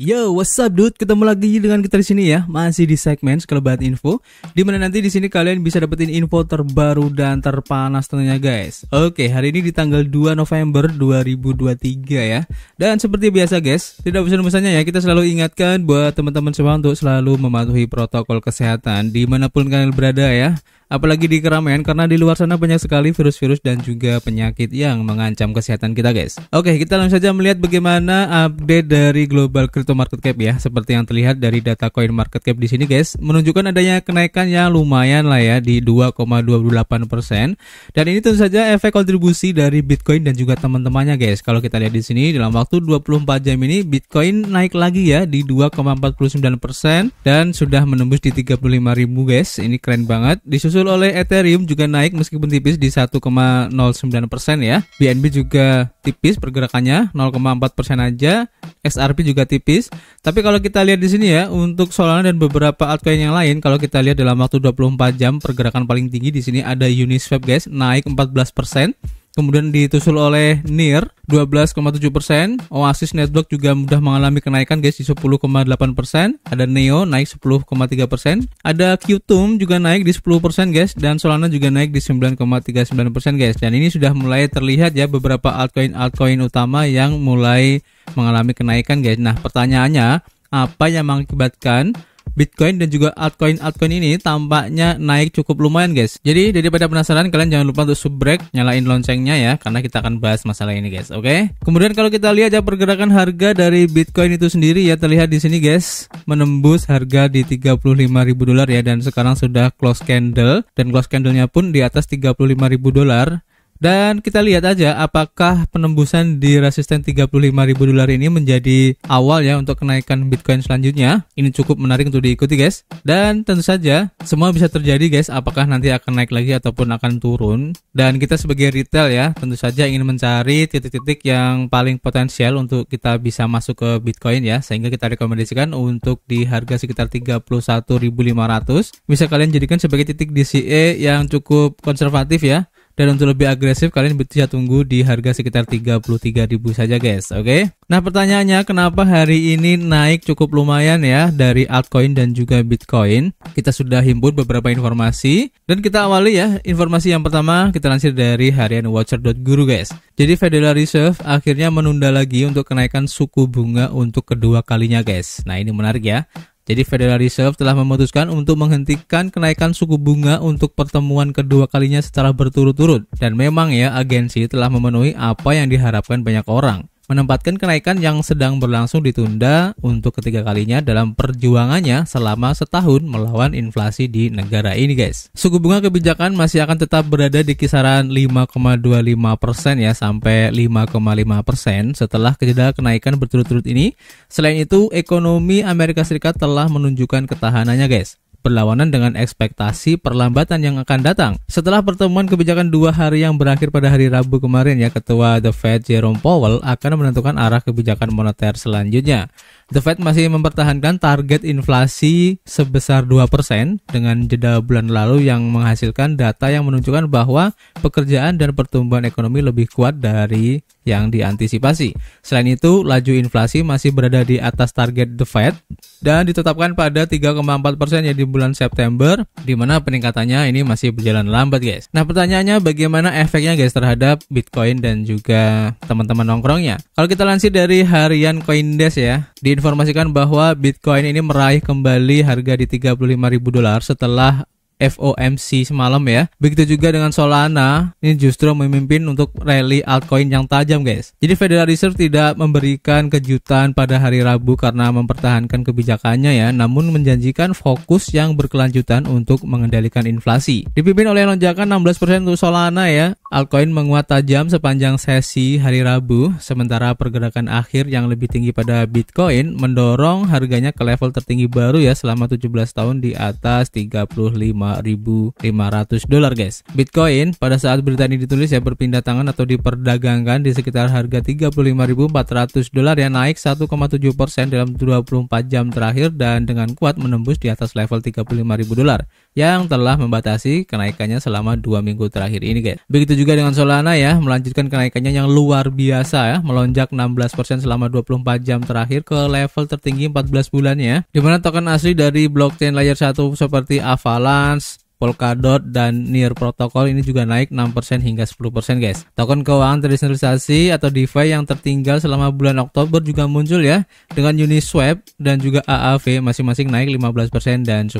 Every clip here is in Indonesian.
Yo, what's up dude? Ketemu lagi dengan kita di sini ya, masih di segmen sekelebat info. Dimana nanti di sini kalian bisa dapetin info terbaru dan terpanas tentunya guys. Oke, hari ini di tanggal 2 November 2023 ya. Dan seperti biasa guys, tidak bisa misalnya ya, kita selalu ingatkan buat teman-teman semua untuk selalu mematuhi protokol kesehatan dimanapun kalian berada ya apalagi di keramaian karena di luar sana banyak sekali virus-virus dan juga penyakit yang mengancam kesehatan kita guys. Oke, kita langsung saja melihat bagaimana update dari global crypto market cap ya. Seperti yang terlihat dari data coin market cap di sini guys, menunjukkan adanya kenaikan yang lumayan lah ya di 2,28% dan ini tentu saja efek kontribusi dari Bitcoin dan juga teman-temannya guys. Kalau kita lihat di sini dalam waktu 24 jam ini Bitcoin naik lagi ya di 2,49% dan sudah menembus di 35.000 guys. Ini keren banget. Disusul disusul oleh Ethereum juga naik meskipun tipis di 1,09 persen ya. BNB juga tipis pergerakannya 0,4 persen aja. XRP juga tipis. Tapi kalau kita lihat di sini ya, untuk Solana dan beberapa altcoin yang lain, kalau kita lihat dalam waktu 24 jam pergerakan paling tinggi di sini ada Uniswap guys, naik 14 persen kemudian ditusul oleh NIR 12,7 persen. Oasis Network juga mudah mengalami kenaikan guys di 10,8 persen. Ada Neo naik 10,3 persen. Ada Qtum juga naik di 10 persen guys dan Solana juga naik di 9,39 persen guys. Dan ini sudah mulai terlihat ya beberapa altcoin altcoin utama yang mulai mengalami kenaikan guys. Nah pertanyaannya apa yang mengakibatkan Bitcoin dan juga altcoin altcoin ini tampaknya naik cukup lumayan guys. Jadi daripada penasaran kalian jangan lupa untuk subrek nyalain loncengnya ya karena kita akan bahas masalah ini guys. Oke. Okay? Kemudian kalau kita lihat ya pergerakan harga dari Bitcoin itu sendiri ya terlihat di sini guys menembus harga di 35.000 dolar ya dan sekarang sudah close candle dan close candlenya pun di atas 35.000 dolar dan kita lihat aja apakah penembusan di resisten 35.000 dolar ini menjadi awal ya untuk kenaikan Bitcoin selanjutnya. Ini cukup menarik untuk diikuti guys. Dan tentu saja semua bisa terjadi guys apakah nanti akan naik lagi ataupun akan turun. Dan kita sebagai retail ya tentu saja ingin mencari titik-titik yang paling potensial untuk kita bisa masuk ke Bitcoin ya. Sehingga kita rekomendasikan untuk di harga sekitar 31.500 bisa kalian jadikan sebagai titik DCA e yang cukup konservatif ya dan untuk lebih agresif kalian bisa tunggu di harga sekitar 33.000 saja guys, oke? Okay? Nah, pertanyaannya kenapa hari ini naik cukup lumayan ya dari altcoin dan juga Bitcoin? Kita sudah himpun beberapa informasi dan kita awali ya informasi yang pertama kita lansir dari harian watcher.guru guys. Jadi Federal Reserve akhirnya menunda lagi untuk kenaikan suku bunga untuk kedua kalinya guys. Nah, ini menarik ya. Jadi Federal Reserve telah memutuskan untuk menghentikan kenaikan suku bunga untuk pertemuan kedua kalinya secara berturut-turut. Dan memang ya agensi telah memenuhi apa yang diharapkan banyak orang menempatkan kenaikan yang sedang berlangsung ditunda untuk ketiga kalinya dalam perjuangannya selama setahun melawan inflasi di negara ini guys. Suku bunga kebijakan masih akan tetap berada di kisaran 5,25% ya sampai 5,5% setelah kejeda kenaikan berturut-turut ini. Selain itu, ekonomi Amerika Serikat telah menunjukkan ketahanannya guys berlawanan dengan ekspektasi perlambatan yang akan datang. Setelah pertemuan kebijakan dua hari yang berakhir pada hari Rabu kemarin ya, Ketua The Fed Jerome Powell akan menentukan arah kebijakan moneter selanjutnya. The Fed masih mempertahankan target inflasi sebesar 2% dengan jeda bulan lalu yang menghasilkan data yang menunjukkan bahwa pekerjaan dan pertumbuhan ekonomi lebih kuat dari yang diantisipasi. Selain itu, laju inflasi masih berada di atas target The Fed dan ditetapkan pada 3,4% ya di bulan September, di mana peningkatannya ini masih berjalan lambat, guys. Nah, pertanyaannya bagaimana efeknya, guys, terhadap Bitcoin dan juga teman-teman nongkrongnya? Kalau kita lansir dari harian Coindesk ya, diinformasikan bahwa Bitcoin ini meraih kembali harga di 35.000 dolar setelah FOMC semalam ya. Begitu juga dengan Solana, ini justru memimpin untuk rally altcoin yang tajam guys. Jadi Federal Reserve tidak memberikan kejutan pada hari Rabu karena mempertahankan kebijakannya ya, namun menjanjikan fokus yang berkelanjutan untuk mengendalikan inflasi. Dipimpin oleh lonjakan 16% untuk Solana ya, altcoin menguat tajam sepanjang sesi hari Rabu, sementara pergerakan akhir yang lebih tinggi pada Bitcoin mendorong harganya ke level tertinggi baru ya selama 17 tahun di atas 35 2.500 dolar guys. Bitcoin pada saat berita ini ditulis ya berpindah tangan atau diperdagangkan di sekitar harga 35.400 dolar yang naik 1,7% dalam 24 jam terakhir dan dengan kuat menembus di atas level 35.000 dolar yang telah membatasi kenaikannya selama dua minggu terakhir ini guys. Begitu juga dengan Solana ya, melanjutkan kenaikannya yang luar biasa ya, melonjak 16% selama 24 jam terakhir ke level tertinggi 14 bulannya. Dimana token asli dari blockchain layer 1 seperti Avalanche, months Polkadot dan Near Protocol ini juga naik 6% hingga 10% guys. Token keuangan terdesentralisasi atau DeFi yang tertinggal selama bulan Oktober juga muncul ya dengan Uniswap dan juga AAV masing-masing naik 15% dan 10%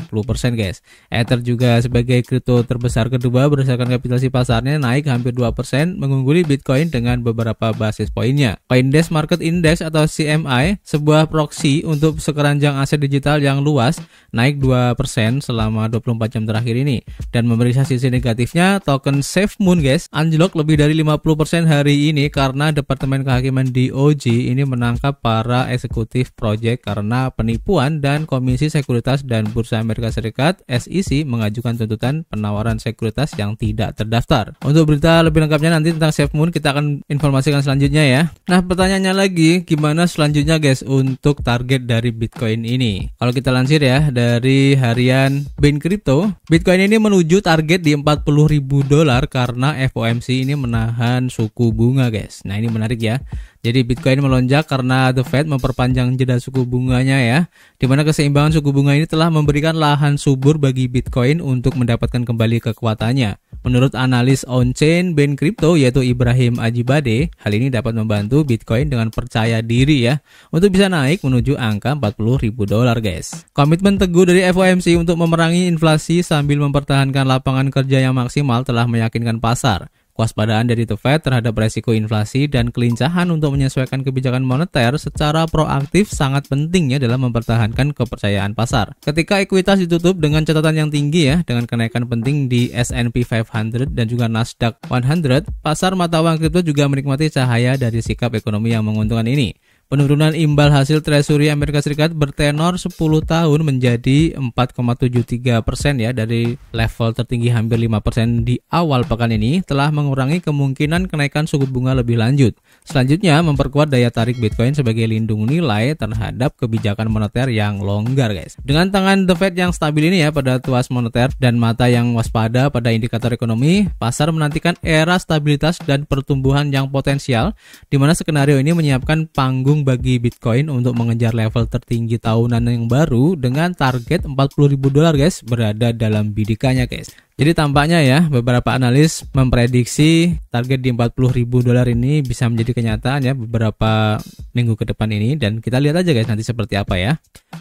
guys. Ether juga sebagai kripto terbesar kedua berdasarkan kapitalisasi pasarnya naik hampir 2% mengungguli Bitcoin dengan beberapa basis poinnya. Coindesk Market Index atau CMI sebuah proxy untuk sekeranjang aset digital yang luas naik 2% selama 24 jam terakhir ini ini. Dan memeriksa sisi negatifnya, token SafeMoon guys, anjlok lebih dari 50% hari ini karena Departemen Kehakiman DOJ ini menangkap para eksekutif proyek karena penipuan dan Komisi Sekuritas dan Bursa Amerika Serikat SEC mengajukan tuntutan penawaran sekuritas yang tidak terdaftar. Untuk berita lebih lengkapnya nanti tentang SafeMoon kita akan informasikan selanjutnya ya. Nah, pertanyaannya lagi, gimana selanjutnya guys untuk target dari Bitcoin ini? Kalau kita lansir ya dari harian Bin Crypto, Bitcoin Bitcoin ini menuju target di 40 ribu dolar karena FOMC ini menahan suku bunga guys. Nah ini menarik ya. Jadi Bitcoin melonjak karena The Fed memperpanjang jeda suku bunganya ya, di mana keseimbangan suku bunga ini telah memberikan lahan subur bagi Bitcoin untuk mendapatkan kembali kekuatannya. Menurut analis on-chain Ben Crypto yaitu Ibrahim Ajibade, hal ini dapat membantu Bitcoin dengan percaya diri ya untuk bisa naik menuju angka 40 ribu dolar guys. Komitmen teguh dari FOMC untuk memerangi inflasi sambil mempertahankan lapangan kerja yang maksimal telah meyakinkan pasar. Waspadaan dari The Fed terhadap resiko inflasi dan kelincahan untuk menyesuaikan kebijakan moneter secara proaktif sangat penting ya dalam mempertahankan kepercayaan pasar. Ketika ekuitas ditutup dengan catatan yang tinggi ya, dengan kenaikan penting di S&P 500 dan juga Nasdaq 100, pasar mata uang kripto juga menikmati cahaya dari sikap ekonomi yang menguntungkan ini. Penurunan imbal hasil Treasury Amerika Serikat bertenor 10 tahun menjadi 4,73 persen ya dari level tertinggi hampir 5 persen di awal pekan ini telah mengurangi kemungkinan kenaikan suku bunga lebih lanjut. Selanjutnya memperkuat daya tarik Bitcoin sebagai lindung nilai terhadap kebijakan moneter yang longgar guys. Dengan tangan The Fed yang stabil ini ya pada tuas moneter dan mata yang waspada pada indikator ekonomi, pasar menantikan era stabilitas dan pertumbuhan yang potensial di mana skenario ini menyiapkan panggung penting bagi Bitcoin untuk mengejar level tertinggi tahunan yang baru dengan target 40.000 dolar guys berada dalam bidikannya guys. Jadi tampaknya ya beberapa analis memprediksi target di 40.000 dolar ini bisa menjadi kenyataan ya beberapa minggu ke depan ini dan kita lihat aja guys nanti seperti apa ya.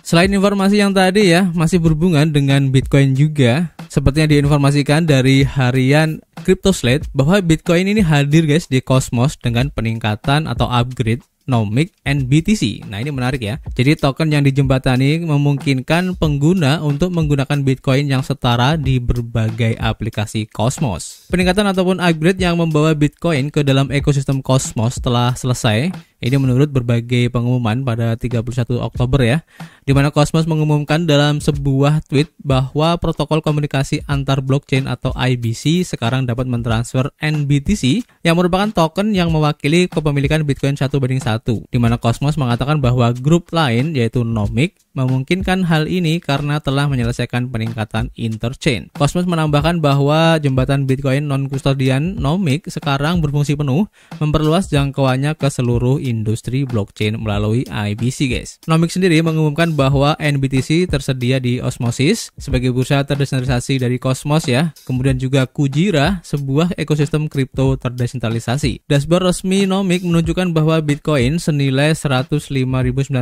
Selain informasi yang tadi ya masih berhubungan dengan Bitcoin juga sepertinya diinformasikan dari harian crypto slate bahwa Bitcoin ini hadir guys di Cosmos dengan peningkatan atau upgrade Nomic and BTC. Nah, ini menarik ya. Jadi token yang dijembatani memungkinkan pengguna untuk menggunakan Bitcoin yang setara di berbagai aplikasi Cosmos. Peningkatan ataupun upgrade yang membawa Bitcoin ke dalam ekosistem Cosmos telah selesai ini menurut berbagai pengumuman pada 31 Oktober ya, di mana Cosmos mengumumkan dalam sebuah tweet bahwa protokol komunikasi antar blockchain atau IBC sekarang dapat mentransfer NBTC yang merupakan token yang mewakili kepemilikan Bitcoin 1 banding 1. Di mana Cosmos mengatakan bahwa grup lain yaitu Nomic memungkinkan hal ini karena telah menyelesaikan peningkatan interchain. Cosmos menambahkan bahwa jembatan Bitcoin non-custodian Nomic sekarang berfungsi penuh, memperluas jangkauannya ke seluruh industri blockchain melalui IBC guys. Nomic sendiri mengumumkan bahwa NBTC tersedia di Osmosis sebagai bursa terdesentralisasi dari Cosmos ya, kemudian juga Kujira, sebuah ekosistem kripto terdesentralisasi. Dashboard resmi Nomic menunjukkan bahwa Bitcoin senilai 105.900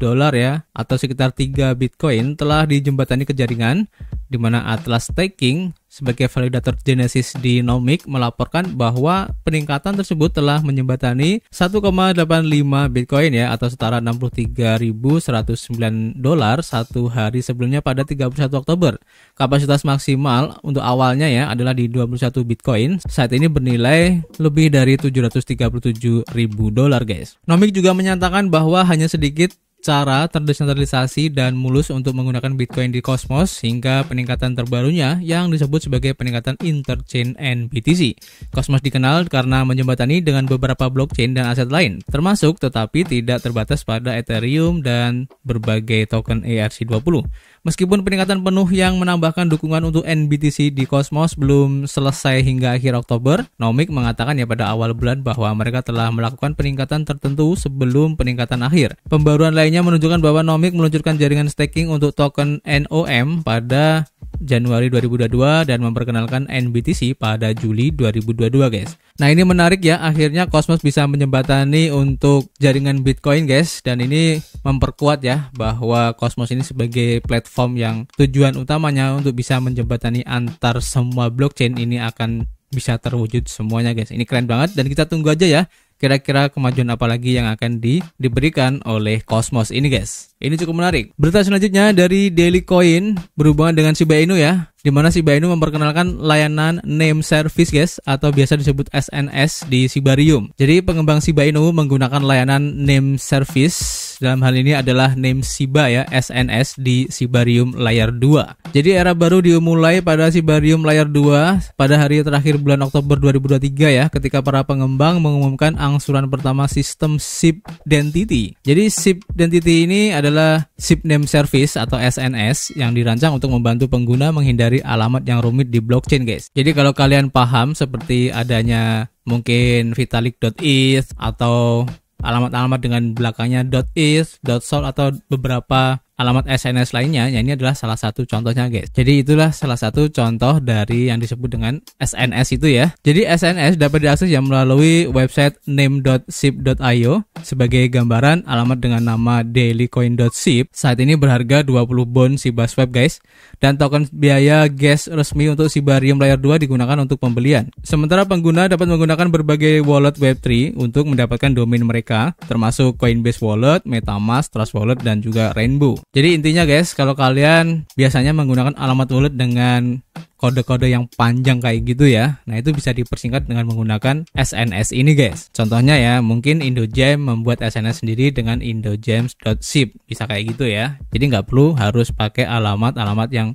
dolar ya, atau atau sekitar 3 Bitcoin telah dijembatani ke jaringan, di mana Atlas Staking sebagai validator Genesis di Nomic melaporkan bahwa peningkatan tersebut telah menjembatani 1,85 Bitcoin ya atau setara 63.109 dolar satu hari sebelumnya pada 31 Oktober. Kapasitas maksimal untuk awalnya ya adalah di 21 Bitcoin. Saat ini bernilai lebih dari 737.000 dolar guys. Nomic juga menyatakan bahwa hanya sedikit cara terdesentralisasi dan mulus untuk menggunakan Bitcoin di Cosmos hingga peningkatan terbarunya yang disebut sebagai peningkatan interchain NBTC. Cosmos dikenal karena menjembatani dengan beberapa blockchain dan aset lain, termasuk tetapi tidak terbatas pada Ethereum dan berbagai token ERC20. Meskipun peningkatan penuh yang menambahkan dukungan untuk NBTC di Cosmos belum selesai hingga akhir Oktober, Nomik mengatakan ya pada awal bulan bahwa mereka telah melakukan peningkatan tertentu sebelum peningkatan akhir. Pembaruan lainnya lainnya menunjukkan bahwa Nomik meluncurkan jaringan staking untuk token NOM pada Januari 2022 dan memperkenalkan NBTC pada Juli 2022, guys. Nah, ini menarik ya, akhirnya Cosmos bisa menjembatani untuk jaringan Bitcoin, guys, dan ini memperkuat ya bahwa Cosmos ini sebagai platform yang tujuan utamanya untuk bisa menjembatani antar semua blockchain ini akan bisa terwujud semuanya guys. Ini keren banget dan kita tunggu aja ya kira-kira kemajuan apa lagi yang akan di, diberikan oleh Cosmos ini guys. Ini cukup menarik. Berita selanjutnya dari Daily Coin berhubungan dengan Shiba Inu ya, di mana Shiba Inu memperkenalkan layanan name service guys atau biasa disebut SNS di Sibarium. Jadi pengembang Shiba Inu menggunakan layanan name service dalam hal ini adalah name Shiba ya SNS di Sibarium Layar 2. Jadi era baru dimulai pada Sibarium Layar 2 pada hari terakhir bulan Oktober 2023 ya ketika para pengembang mengumumkan ang Angsuran pertama sistem SIP Identity. Jadi SIP Identity ini adalah SIP Name Service atau SNS yang dirancang untuk membantu pengguna menghindari alamat yang rumit di blockchain, guys. Jadi kalau kalian paham seperti adanya mungkin vitalik.eth atau alamat-alamat dengan belakangnya .eth, .sol atau beberapa alamat SNS lainnya. Ya ini adalah salah satu contohnya, guys. Jadi itulah salah satu contoh dari yang disebut dengan SNS itu ya. Jadi SNS dapat diakses ya melalui website name.sip.io sebagai gambaran alamat dengan nama dailycoin.sip saat ini berharga 20 bon Shiba Swap, guys. Dan token biaya gas resmi untuk Sibarium Layer 2 digunakan untuk pembelian. Sementara pengguna dapat menggunakan berbagai wallet Web3 untuk mendapatkan domain mereka, termasuk Coinbase Wallet, MetaMask, Trust Wallet, dan juga Rainbow. Jadi intinya guys, kalau kalian biasanya menggunakan alamat wallet dengan kode-kode yang panjang kayak gitu ya. Nah, itu bisa dipersingkat dengan menggunakan SNS ini, guys. Contohnya ya, mungkin Indojam membuat SNS sendiri dengan indojams.zip. Bisa kayak gitu ya. Jadi nggak perlu harus pakai alamat-alamat yang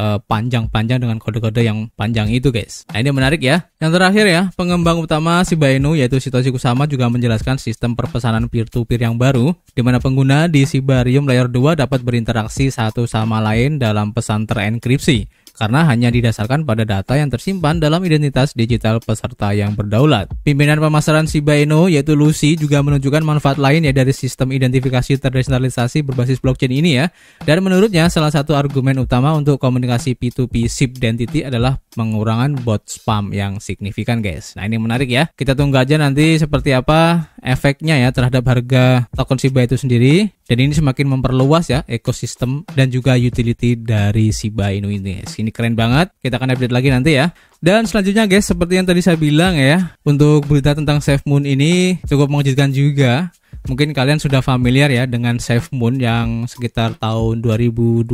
eh, panjang-panjang dengan kode-kode yang panjang itu guys. Nah ini menarik ya. Yang terakhir ya, pengembang utama Shiba Inu yaitu Satoshi Kusama juga menjelaskan sistem perpesanan peer-to-peer yang baru di mana pengguna di Sibarium layer 2 dapat berinteraksi satu sama lain dalam pesan terenkripsi karena hanya didasarkan pada data yang tersimpan dalam identitas digital peserta yang berdaulat. Pimpinan pemasaran Shiba Inu yaitu Lucy juga menunjukkan manfaat lain ya dari sistem identifikasi terdesentralisasi berbasis blockchain ini ya. Dan menurutnya salah satu argumen utama untuk komunikasi P2P SIP Identity adalah pengurangan bot spam yang signifikan guys. Nah ini menarik ya. Kita tunggu aja nanti seperti apa efeknya ya terhadap harga token Shiba itu sendiri. Dan ini semakin memperluas ya ekosistem dan juga utility dari Shiba Inu ini. Ini ini keren banget. Kita akan update lagi nanti ya. Dan selanjutnya guys, seperti yang tadi saya bilang ya, untuk berita tentang Safe Moon ini cukup mengejutkan juga. Mungkin kalian sudah familiar ya dengan Safe Moon yang sekitar tahun 2020-2021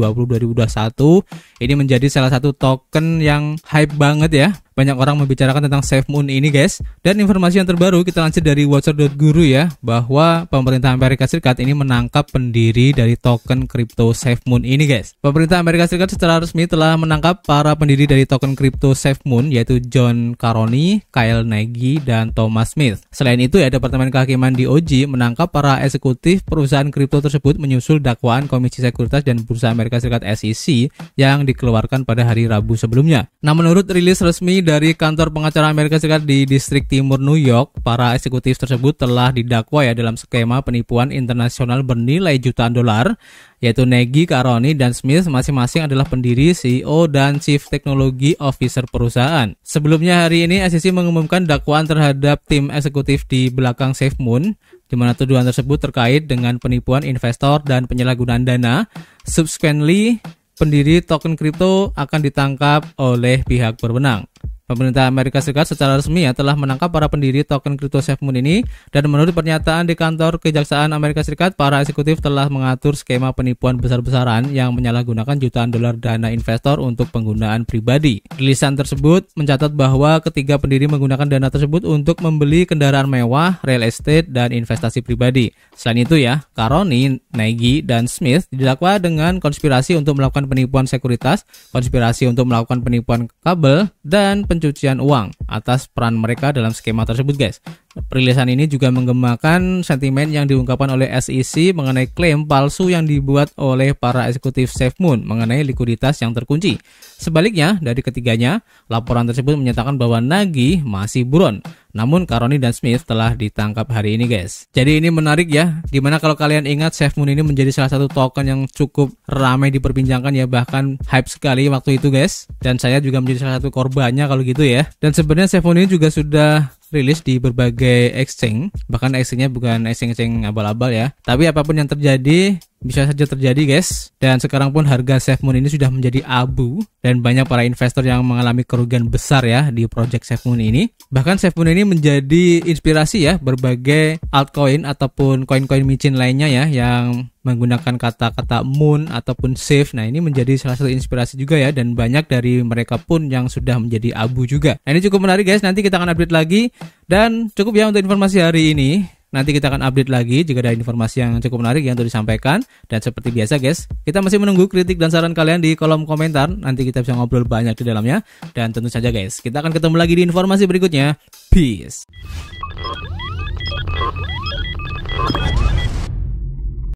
ini menjadi salah satu token yang hype banget ya banyak orang membicarakan tentang Safe Moon ini guys. Dan informasi yang terbaru kita lansir dari watcher.guru ya, bahwa pemerintah Amerika Serikat ini menangkap pendiri dari token kripto Safe Moon ini guys. Pemerintah Amerika Serikat secara resmi telah menangkap para pendiri dari token kripto Safe Moon yaitu John Caroni, Kyle Nagy, dan Thomas Smith. Selain itu ya, Departemen Kehakiman DOJ menangkap para eksekutif perusahaan kripto tersebut menyusul dakwaan Komisi Sekuritas dan Bursa Amerika Serikat SEC yang dikeluarkan pada hari Rabu sebelumnya. Nah, menurut rilis resmi dari kantor pengacara Amerika Serikat di distrik timur New York, para eksekutif tersebut telah didakwa ya dalam skema penipuan internasional bernilai jutaan dolar, yaitu Negi, Caroni, dan Smith masing-masing adalah pendiri, CEO, dan Chief Technology Officer perusahaan. Sebelumnya hari ini SEC mengumumkan dakwaan terhadap tim eksekutif di belakang SafeMoon, di mana tuduhan tersebut terkait dengan penipuan investor dan penyalahgunaan dana. Subsequently, pendiri token kripto akan ditangkap oleh pihak berwenang. Pemerintah Amerika Serikat secara resmi ya telah menangkap para pendiri token kripto SafeMoon ini dan menurut pernyataan di kantor Kejaksaan Amerika Serikat, para eksekutif telah mengatur skema penipuan besar-besaran yang menyalahgunakan jutaan dolar dana investor untuk penggunaan pribadi. Rilisan tersebut mencatat bahwa ketiga pendiri menggunakan dana tersebut untuk membeli kendaraan mewah, real estate, dan investasi pribadi. Selain itu ya, Caroni, Nagy, dan Smith didakwa dengan konspirasi untuk melakukan penipuan sekuritas, konspirasi untuk melakukan penipuan kabel, dan pen pencucian uang atas peran mereka dalam skema tersebut guys. Perilisan ini juga menggemakan sentimen yang diungkapkan oleh SEC mengenai klaim palsu yang dibuat oleh para eksekutif SafeMoon mengenai likuiditas yang terkunci. Sebaliknya, dari ketiganya, laporan tersebut menyatakan bahwa Nagi masih buron. Namun Karoni dan Smith telah ditangkap hari ini guys. Jadi ini menarik ya, dimana kalau kalian ingat SafeMoon ini menjadi salah satu token yang cukup ramai diperbincangkan ya bahkan hype sekali waktu itu guys. Dan saya juga menjadi salah satu korbannya kalau gitu ya. Dan sebenarnya SafeMoon ini juga sudah rilis di berbagai exchange, bahkan exchange-nya bukan exchange-exchange abal-abal ya. Tapi apapun yang terjadi, bisa saja terjadi guys dan sekarang pun harga Moon ini sudah menjadi abu dan banyak para investor yang mengalami kerugian besar ya di project Moon ini bahkan Moon ini menjadi inspirasi ya berbagai altcoin ataupun koin-koin micin lainnya ya yang menggunakan kata-kata moon ataupun safe. Nah, ini menjadi salah satu inspirasi juga ya dan banyak dari mereka pun yang sudah menjadi abu juga. Nah, ini cukup menarik guys, nanti kita akan update lagi dan cukup ya untuk informasi hari ini. Nanti kita akan update lagi jika ada informasi yang cukup menarik yang untuk disampaikan. Dan seperti biasa guys, kita masih menunggu kritik dan saran kalian di kolom komentar. Nanti kita bisa ngobrol banyak di dalamnya. Dan tentu saja guys, kita akan ketemu lagi di informasi berikutnya. Peace.